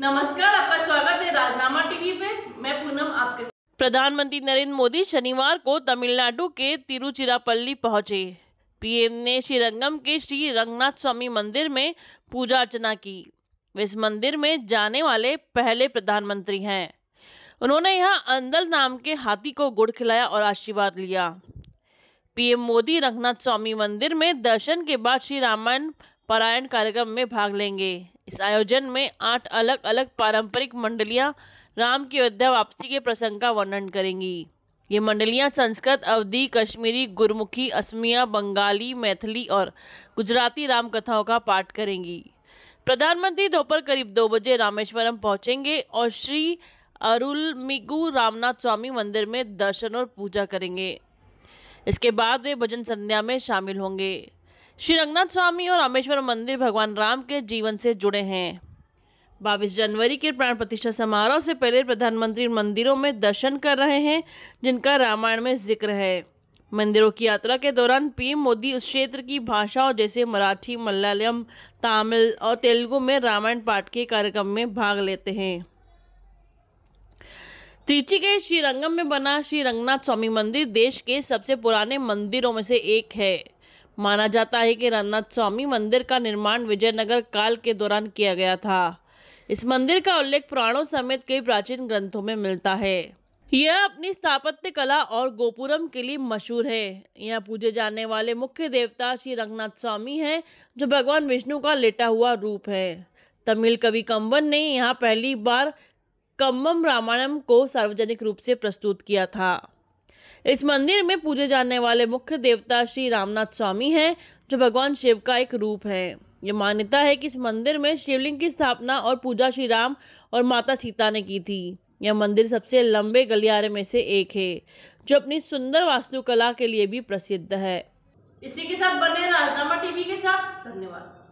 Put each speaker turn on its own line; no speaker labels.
नमस्कार आपका स्वागत है राजनामा टीवी पे मैं पूनम आपके प्रधानमंत्री नरेंद्र मोदी शनिवार को तमिलनाडु के तिरुचिरापल्ली पहुंचे पीएम ने श्रीरंगम के श्री रंगनाथ स्वामी मंदिर में पूजा अर्चना की वे इस मंदिर में जाने वाले पहले प्रधानमंत्री हैं उन्होंने यहाँ अंदल नाम के हाथी को गुड़ खिलाया और आशीर्वाद लिया पीएम मोदी रंगनाथ स्वामी मंदिर में दर्शन के बाद श्री रामायण पारायण कार्यक्रम में भाग लेंगे इस आयोजन में आठ अलग अलग पारंपरिक मंडलियां राम की अयोध्या वापसी के प्रसंग का वर्णन करेंगी ये मंडलियां संस्कृत अवधि कश्मीरी गुरमुखी असमिया बंगाली मैथिली और गुजराती राम कथाओं का पाठ करेंगी प्रधानमंत्री दोपहर करीब दो बजे रामेश्वरम पहुंचेंगे और श्री अरुलमिगु रामनाथ स्वामी मंदिर में दर्शन और पूजा करेंगे इसके बाद वे भजन संध्या में शामिल होंगे श्री रंगनाथ स्वामी और रामेश्वर मंदिर भगवान राम के जीवन से जुड़े हैं बाईस जनवरी के प्राण प्रतिष्ठा समारोह से पहले प्रधानमंत्री मंदिरों में दर्शन कर रहे हैं जिनका रामायण में जिक्र है मंदिरों की यात्रा के दौरान पीएम मोदी उस क्षेत्र की भाषाओं जैसे मराठी मलयालम तमिल और तेलुगु में रामायण पाठ के कार्यक्रम में भाग लेते हैं त्रिची के श्रीरंगम में बना श्री रंगनाथ स्वामी मंदिर देश के सबसे पुराने मंदिरों में से एक है माना जाता है कि रंगनाथ स्वामी मंदिर का निर्माण विजयनगर काल के दौरान किया गया था इस मंदिर का उल्लेख पुराणों समेत कई प्राचीन ग्रंथों में मिलता है यह अपनी स्थापत्य कला और गोपुरम के लिए मशहूर है यहाँ पूजे जाने वाले मुख्य देवता श्री रंगनाथ स्वामी हैं जो भगवान विष्णु का लेटा हुआ रूप है तमिल कवि कम्बन ने यहाँ पहली बार कम्बम रामायणम को सार्वजनिक रूप से प्रस्तुत किया था इस मंदिर में पूजे जाने वाले मुख्य देवता श्री रामनाथ स्वामी हैं जो भगवान शिव का एक रूप है ये मान्यता है कि इस मंदिर में शिवलिंग की स्थापना और पूजा श्री राम और माता सीता ने की थी यह मंदिर सबसे लंबे गलियारे में से एक है जो अपनी सुंदर वास्तुकला के लिए भी प्रसिद्ध है इसी के साथ बने राजनामा टीवी के साथ धन्यवाद